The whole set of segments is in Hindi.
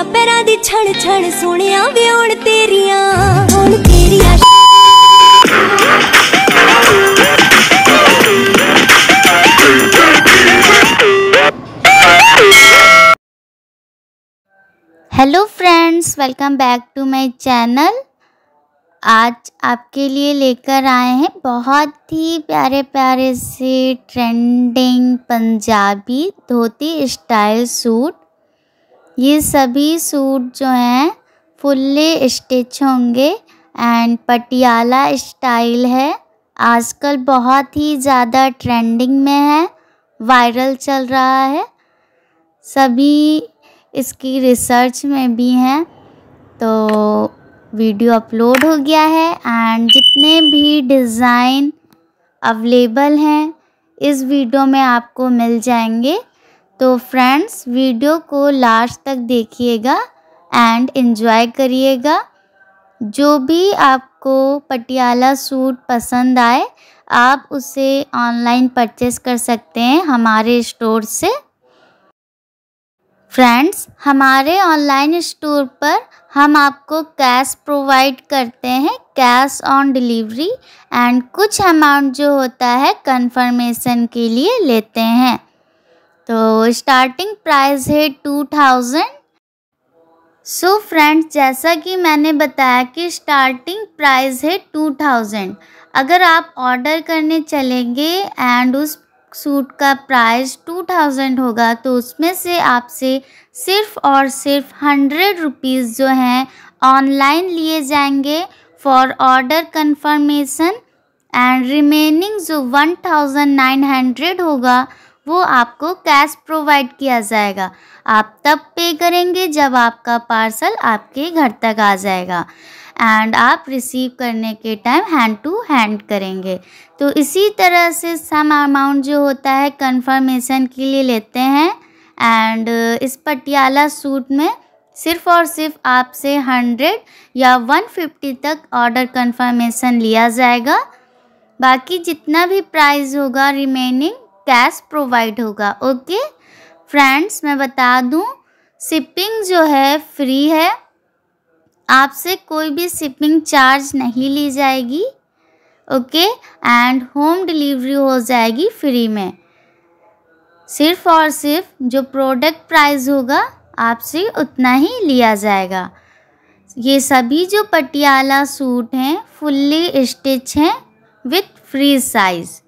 ਤੇਰੀਆਂ पैरा दी ਛਣ ਛਣ सोनिया वे ਹੁਣ तेरिया ਹੁਣ तेरिया hello friends welcome back to my channel आज आपके लिए लेकर आए हैं बहुत ही प्यारे प्यारे से trending Punjabi dhoti style suit ये सभी सूट जो हैं फुल्ली स्टिच होंगे एंड पटियाला स्टाइल है आजकल बहुत ही ज़्यादा ट्रेंडिंग में है वायरल चल रहा है सभी इसकी रिसर्च में भी हैं तो वीडियो अपलोड हो गया है एंड जितने भी डिज़ाइन अवेलेबल हैं इस वीडियो में आपको मिल जाएंगे तो फ्रेंड्स वीडियो को लास्ट तक देखिएगा एंड एंजॉय करिएगा जो भी आपको पटियाला सूट पसंद आए आप उसे ऑनलाइन परचेस कर सकते हैं हमारे स्टोर से फ्रेंड्स हमारे ऑनलाइन स्टोर पर हम आपको कैश प्रोवाइड करते हैं कैश ऑन डिलीवरी एंड कुछ अमाउंट जो होता है कंफर्मेशन के लिए लेते हैं तो स्टार्टिंग प्राइस है टू थाउजेंड सो फ्रेंड्स जैसा कि मैंने बताया कि स्टार्टिंग प्राइस है टू थाउजेंड अगर आप ऑर्डर करने चलेंगे एंड उस सूट का प्राइस टू थाउजेंड होगा तो उसमें से आपसे सिर्फ और सिर्फ हंड्रेड रुपीज़ जो हैं ऑनलाइन लिए जाएंगे for order confirmation and remaining जो वन थाउजेंड नाइन हंड्रेड होगा वो आपको कैश प्रोवाइड किया जाएगा आप तब पे करेंगे जब आपका पार्सल आपके घर तक आ जाएगा एंड आप रिसीव करने के टाइम हैंड टू हैंड करेंगे तो इसी तरह से सम अमाउंट जो होता है कंफर्मेशन के लिए लेते हैं एंड इस पटियाला सूट में सिर्फ और सिर्फ आपसे हंड्रेड या वन फिफ्टी तक ऑर्डर कंफर्मेशन लिया जाएगा बाकी जितना भी प्राइस होगा रिमेनिंग कैश प्रोवाइड होगा ओके फ्रेंड्स मैं बता दूं शिपिंग जो है फ्री है आपसे कोई भी शिपिंग चार्ज नहीं ली जाएगी ओके एंड होम डिलीवरी हो जाएगी फ्री में सिर्फ और सिर्फ जो प्रोडक्ट प्राइस होगा आपसे उतना ही लिया जाएगा ये सभी जो पटियाला सूट हैं फुल्ली स्टिच हैं विथ फ्री साइज़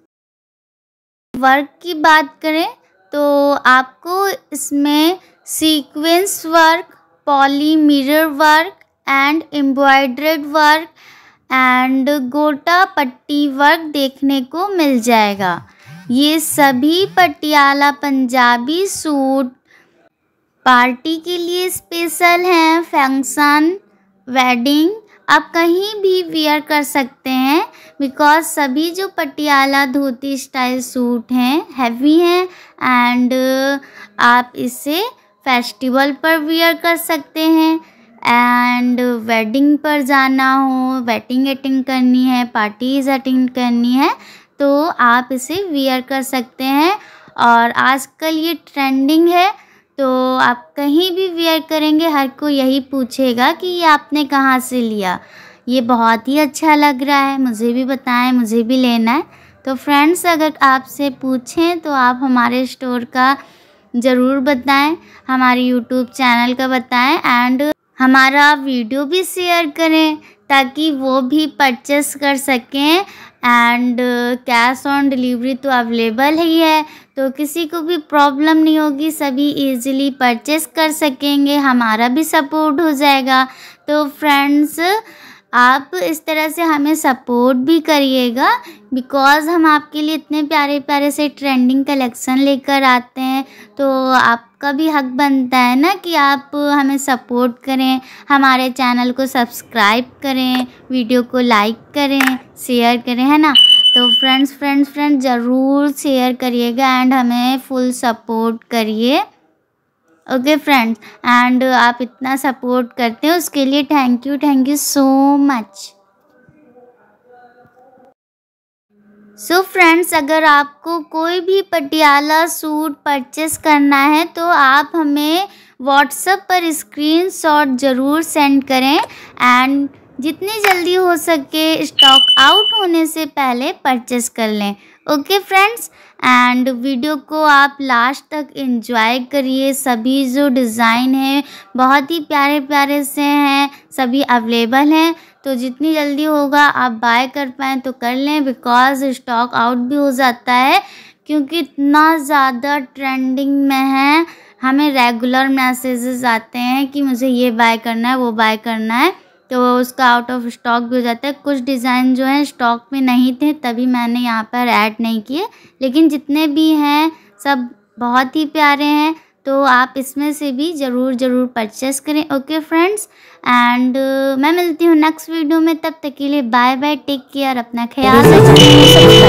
वर्क की बात करें तो आपको इसमें sequence work poly mirror work and embroidered work and gota patti work देखने को मिल जाएगा ये सभी पटियाला पंजाबी सूट पार्टी के लिए स्पेशल हैं फंक्शन वेडिंग आप कहीं भी वेयर कर सकते हैं बिकॉज सभी जो पटियाला धोती स्टाइल सूट हैं हैवी हैं एंड uh, आप इसे फेस्टिवल पर वियर कर सकते हैं एंड वेडिंग पर जाना हो वेडिंग अटेंड करनी है पार्टीज अटेंड करनी है तो आप इसे वियर कर सकते हैं और आजकल ये ट्रेंडिंग है तो आप कहीं भी वियर करेंगे हर कोई यही पूछेगा कि ये आपने कहाँ से लिया ये बहुत ही अच्छा लग रहा है मुझे भी बताएं मुझे भी लेना है तो फ्रेंड्स अगर आपसे पूछें तो आप हमारे स्टोर का ज़रूर बताएं हमारे यूट्यूब चैनल का बताएं एंड हमारा वीडियो भी शेयर करें ताकि वो भी परचेस कर सकें एंड कैश ऑन डिलीवरी तो अवेलेबल ही है तो किसी को भी प्रॉब्लम नहीं होगी सभी इजीली परचेस कर सकेंगे हमारा भी सपोर्ट हो जाएगा तो फ्रेंड्स आप इस तरह से हमें सपोर्ट भी करिएगा बिकॉज़ हम आपके लिए इतने प्यारे प्यारे से ट्रेंडिंग कलेक्शन लेकर आते हैं तो आपका भी हक बनता है ना कि आप हमें सपोर्ट करें हमारे चैनल को सब्सक्राइब करें वीडियो को लाइक करें शेयर करें है ना तो फ्रेंड्स फ्रेंड्स फ्रेंड्स ज़रूर शेयर करिएगा एंड हमें फुल सपोर्ट करिए ओके फ्रेंड्स एंड आप इतना सपोर्ट करते हैं उसके लिए thank you thank you so much so so friends अगर आपको कोई भी पटियाला सूट परचेस करना है तो आप हमें व्हाट्सएप पर स्क्रीनशॉट ज़रूर सेंड करें एंड जितनी जल्दी हो सके स्टॉक आउट होने से पहले परचेस कर लें ओके फ्रेंड्स एंड वीडियो को आप लास्ट तक एंजॉय करिए सभी जो डिज़ाइन हैं बहुत ही प्यारे प्यारे से हैं सभी अवेलेबल हैं तो जितनी जल्दी होगा आप बाय कर पाएँ तो कर लें बिकॉज़ स्टॉक आउट भी हो जाता है क्योंकि इतना ज़्यादा ट्रेंडिंग में है हमें रेगुलर मैसेजेस आते हैं कि मुझे ये बाय करना है वो बाय करना है तो उसका आउट ऑफ स्टॉक भी हो जाता है कुछ डिज़ाइन जो हैं स्टॉक में नहीं थे तभी मैंने यहाँ पर ऐड नहीं किए लेकिन जितने भी हैं सब बहुत ही प्यारे हैं तो आप इसमें से भी ज़रूर ज़रूर परचेस करें ओके फ्रेंड्स एंड मैं मिलती हूँ नेक्स्ट वीडियो में तब तक के लिए बाय बाय टेक केयर अपना ख्याल रखें